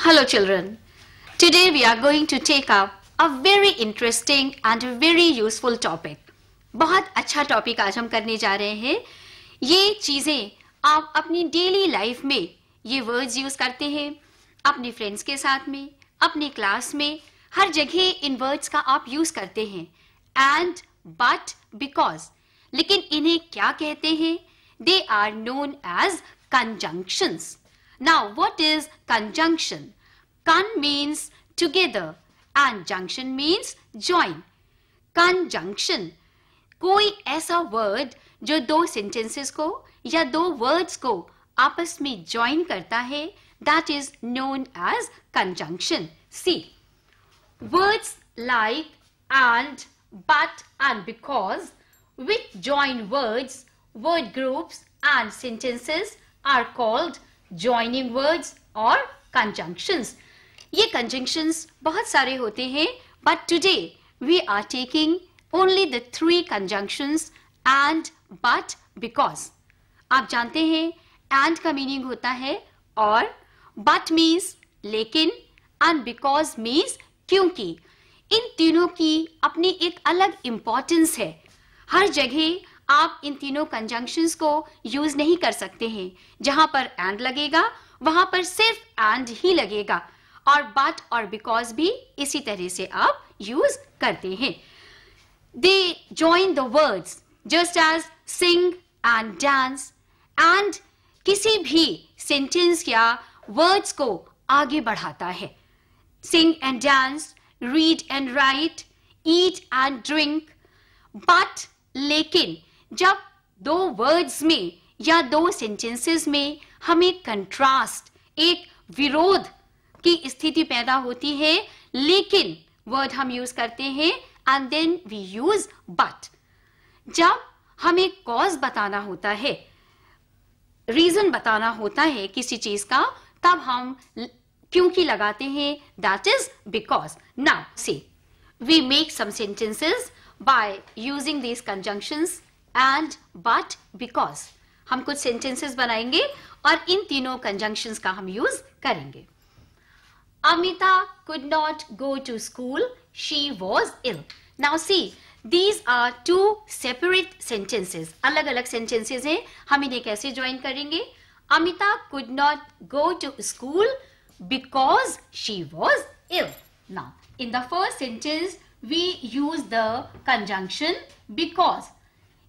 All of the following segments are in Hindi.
Hello children. Today we are going to take up a very interesting and very useful topic. बहुत अच्छा टॉपिक आज हम करने जा रहे हैं ये चीज़ें आप अपनी डेली लाइफ में ये वर्ड्स यूज़ करते हैं अपने फ्रेंड्स के साथ में अपने क्लास में हर जगह इन वर्ड्स का आप यूज़ करते हैं एंड बट बिकॉज लेकिन इन्हें क्या कहते हैं they are known as conjunctions now what is conjunction con means together and junction means join conjunction कोई ऐसा वर्ड जो दो सेंटेंसेस को या दो वर्ड्स को आपस में ज्वाइन करता है that is known as conjunction see words like and but and because which join words, word groups and sentences are called joining words or conjunctions. ye conjunctions bahut sare hote hain but today we are taking only the three conjunctions and but because. aap jante hain and ka meaning hota hai or but means lekin and because means kyunki इन तीनों की अपनी एक अलग इम्पोर्टेंस है हर जगह आप इन तीनों कंजंक्शंस को यूज नहीं कर सकते हैं जहां पर एंड लगेगा वहां पर सिर्फ एंड ही लगेगा और बट और बिकॉज भी इसी तरह से आप यूज करते हैं they join the words just as sing and dance and किसी भी सेंटेंस या वर्ड्स को आगे बढ़ाता है sing and dance read and write, eat and drink. But लेकिन जब दो words में या दो सेंटेंसेस में हमें कंट्रास्ट एक विरोध की स्थिति पैदा होती है लेकिन वर्ड हम यूज करते हैं and then we use but जब हमें कॉज बताना होता है रीजन बताना होता है किसी चीज का तब हम क्योंकि लगाते हैं that is because now see we make some sentences by using these conjunctions and but because हम कुछ सेंटेंसेस बनाएंगे और इन तीनों कंजंक्शन का हम यूज करेंगे Amita could not go to school she was ill now see these are two separate sentences अलग अलग सेंटेंसेज हैं हम इन्हें कैसे ज्वाइन करेंगे Amita could not go to school because she was ill. Now, in the first sentence, we use the conjunction because.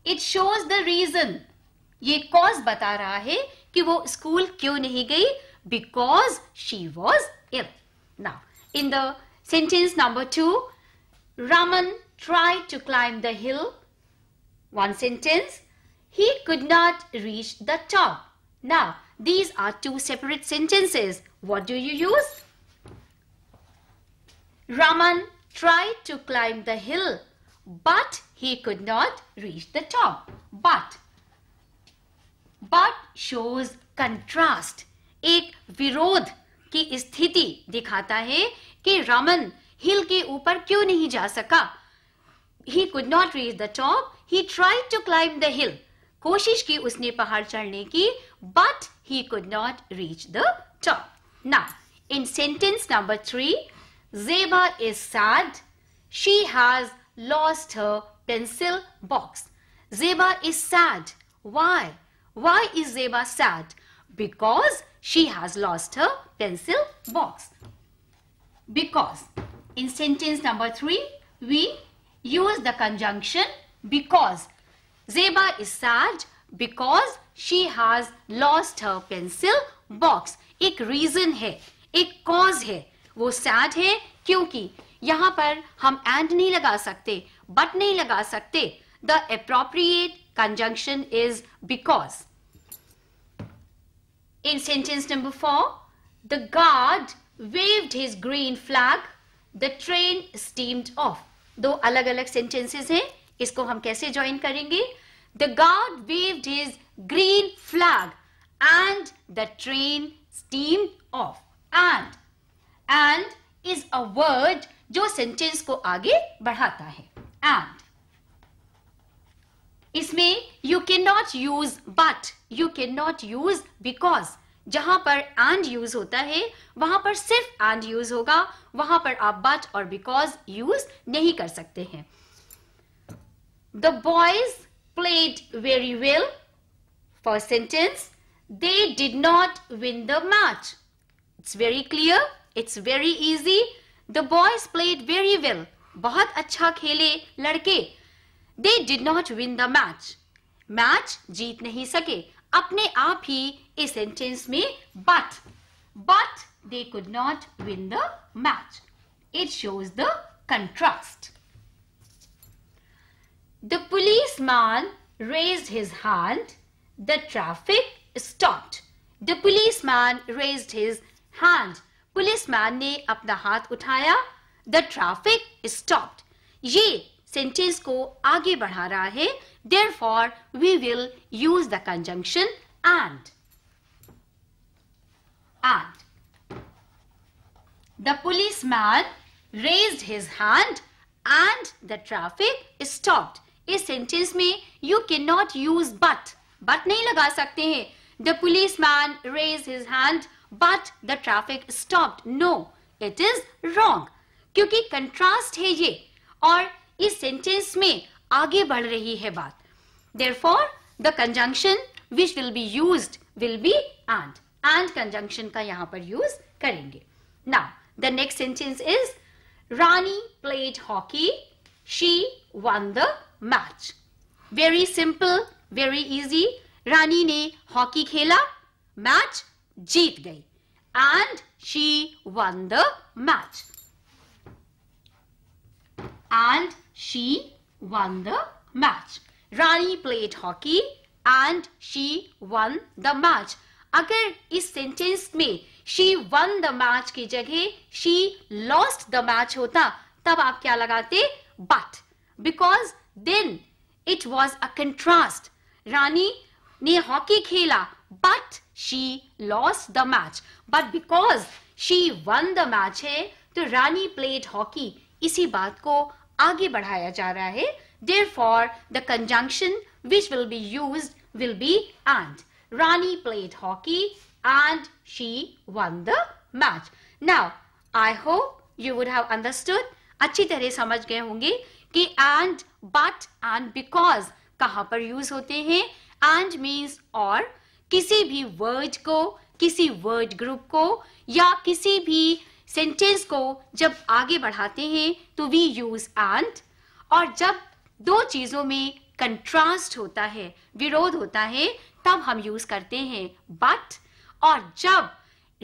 It shows the reason. ये cause बता रहा है कि वो school क्यों नहीं गई because she was ill. Now, in the sentence number two, Raman tried to climb the hill. One sentence, he could not reach the top. Now, These are two separate sentences. What do you use? Raman tried to climb the hill, but he could not reach the top. But, but shows contrast. ek विरोध ki स्थिति dikhata hai ki raman hill ke upar क्यों nahi ja saka he could not reach the top he tried to climb the hill koshish ki usne पहाड़ चढ़ने ki but he could not reach the top. Now, in sentence number three, Zeba is sad. She has lost her pencil box. Zeba is sad. Why? Why is Zeba sad? Because she has lost her pencil box. Because in sentence number three, we use the conjunction because. Zeba is sad because she has lost her pencil box एक रीजन है एक कॉज है वो सैड है क्योंकि यहां पर हम एंड नहीं लगा सकते बट नहीं लगा सकते the appropriate conjunction is because In sentence number four the guard waved his green flag. The train steamed off. दो अलग अलग sentences हैं इसको हम कैसे join करेंगे The guard waved his green flag and the train steamed off. And and is a word jo sentence ko aage badhata hai and isme you cannot use but you cannot use because जहां पर एंड यूज होता है वहां पर सिर्फ एंड यूज होगा वहां पर आप बट और बिकॉज यूज नहीं कर सकते हैं the boys played very well. First sentence, they did not win the match. It's very clear. It's very easy. The boys played very well. बहुत अच्छा खेले लड़के They did not win the match. Match जीत नहीं सके अपने आप ही इस sentence में but but they could not win the match. It shows the contrast. The policeman raised his hand. The traffic stopped. The policeman raised his hand. Policeman ne apna hat utaya. The traffic stopped. Ye sentence ko aage badha raha Therefore, we will use the conjunction and. And. The policeman raised his hand and the traffic stopped. इस सेंटेंस में you can not use but but नहीं लगा सकते हैं the policeman raise his hand but the traffic stopped no it is wrong क्योंकि कंट्रास्ट है ये और इस सेंटेंस में आगे बढ़ रही है बात therefore the conjunction which will be use will be and and conjunction का यहां पर यूज करेंगे now the next sentence is Rani played hockey she won the match very simple very easy Rani ने हॉकी खेला मैच जीत गई and she won the match and she won the match Rani played hockey and she won the match अगर इस सेंटेंस में शी वन द मैच की जगह शी लॉस्ट द मैच होता तब आप क्या लगाते बट बिकॉज दिन it was a contrast. Rani ne hockey khela, but she lost the match. But because she won the match है, तो Rani played hockey. इसी बात को आगे बढ़ाया जा रहा है. Therefore, the conjunction which will be used will be and. Rani played hockey and she won the match. Now, I hope you would have understood. अच्छी तरह समझ गए होंगे कि एंड बट एंड बिकॉज कहां पर यूज होते हैं एंड मीन्स और किसी भी वर्ड को किसी वर्ड ग्रुप को या किसी भी सेंटेंस को जब आगे बढ़ाते हैं तो वी यूज एंड और जब दो चीजों में कंट्रास्ट होता है विरोध होता है तब हम यूज करते हैं बट और जब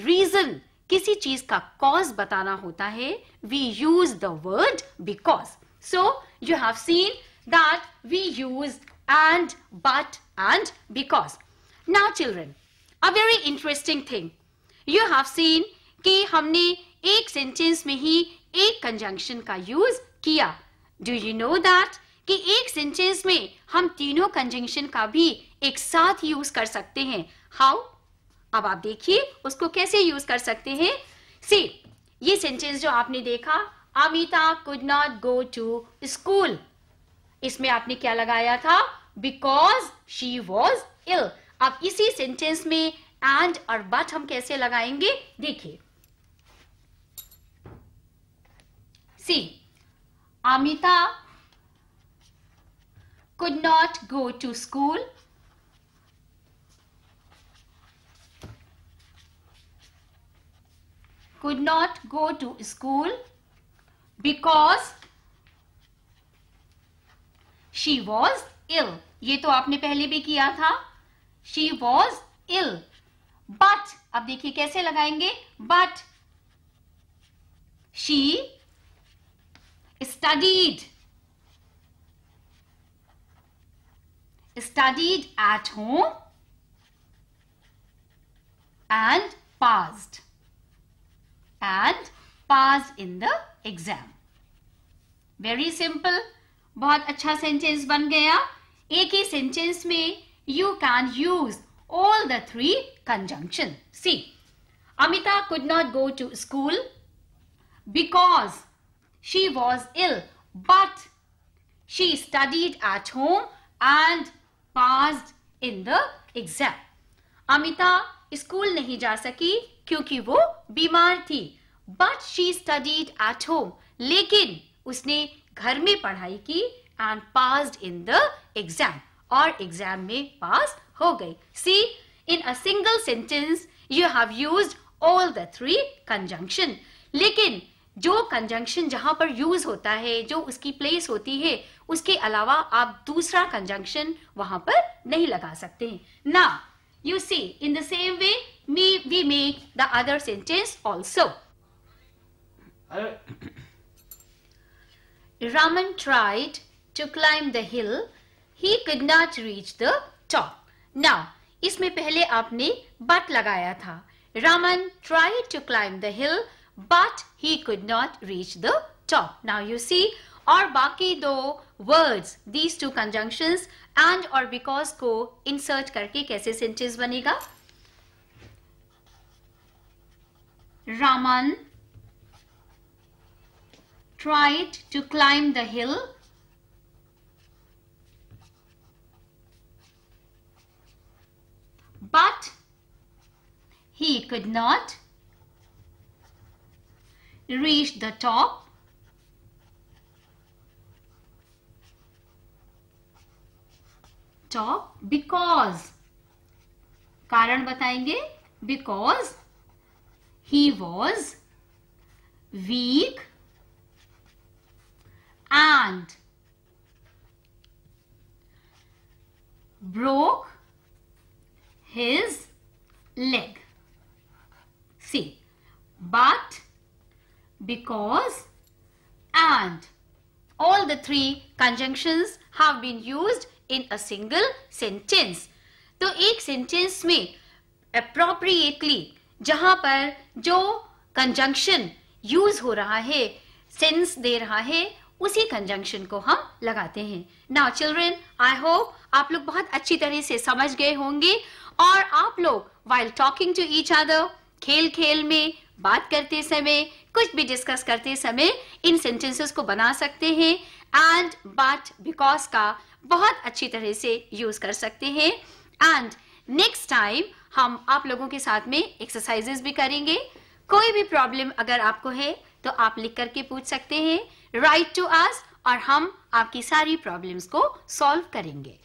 रीजन किसी चीज का कॉज बताना होता है we use the word because So you have seen that we used and, but and because. Now children, a very interesting thing. You have seen कि हमने एक सेंटेंस में ही एक कंजंक्शन का यूज किया डू यू नो दैट कि एक सेंटेंस में हम तीनों कंजंक्शन का भी एक साथ यूज कर सकते हैं हाउ अब आप देखिए उसको कैसे यूज कर सकते हैं सी ये सेंटेंस जो आपने देखा Amita could not go to school इसमें आपने क्या लगाया था बिकॉज शी वॉज इल अब इसी सेंटेंस में एंड और बट हम कैसे लगाएंगे देखिए see Amita could not go to school could not go to school because she was ill ये तो आपने पहले भी किया था शी वॉज इल बट अब देखिए कैसे लगाएंगे but she studied studied at home and passed and pass in the exam very simple बहुत अच्छा सेंटेंस बन गया एक ही सेंटेंस में you can use all the three conjunction see Amita could not go to school because she was ill but she studied at home and pass in the exam Amita school नहीं जा सकी क्योंकि वो बीमार थी but she studied at home लेकिन उसने घर में पढ़ाई की and pass in the exam और एग्जाम में पास हो गई see in a single sentence you have used all the three conjunction लेकिन जो कंजंक्शन जहां पर यूज होता है जो उसकी प्लेस होती है उसके अलावा आप दूसरा कंजंक्शन वहां पर नहीं लगा सकते हैं ना you see in the same way may we make the other sentence also Raman tried to climb the hill. He could not reach the top. Now, इसमें पहले आपने but लगाया था. Raman tried to climb the hill, but he could not reach the top. Now you see, और बाकी दो words, these two conjunctions and or because को insert करके कैसे sentence बनेगा? Raman tried to climb the hill. But he could not reach the top. Top because कारण बताएंगे because he was weak hand broke his leg. See, but, because, and. All the three conjunctions have been used in a single sentence. तो एक सेंटेंस में appropriately जहां पर जो कंजंक्शन यूज हो रहा है सेंस दे रहा है उसी कंजंक्शन को हम लगाते हैं नाउ चिल्ड्रेन आई होप आप लोग बहुत अच्छी तरह से समझ गए होंगे और आप लोग while talking to each other खेल खेल में बात करते समय कुछ भी डिस्कस करते समय इन सेंटेंसेस को बना सकते हैं एंड बट बिकॉज का बहुत अच्छी तरह से यूज कर सकते हैं एंड नेक्स्ट टाइम हम आप लोगों के साथ में एक्सरसाइजेस भी करेंगे कोई भी प्रॉब्लम अगर आपको है तो आप लिख करके पूछ सकते हैं राइट टू आस और हम आपकी सारी प्रॉब्लम्स को सॉल्व करेंगे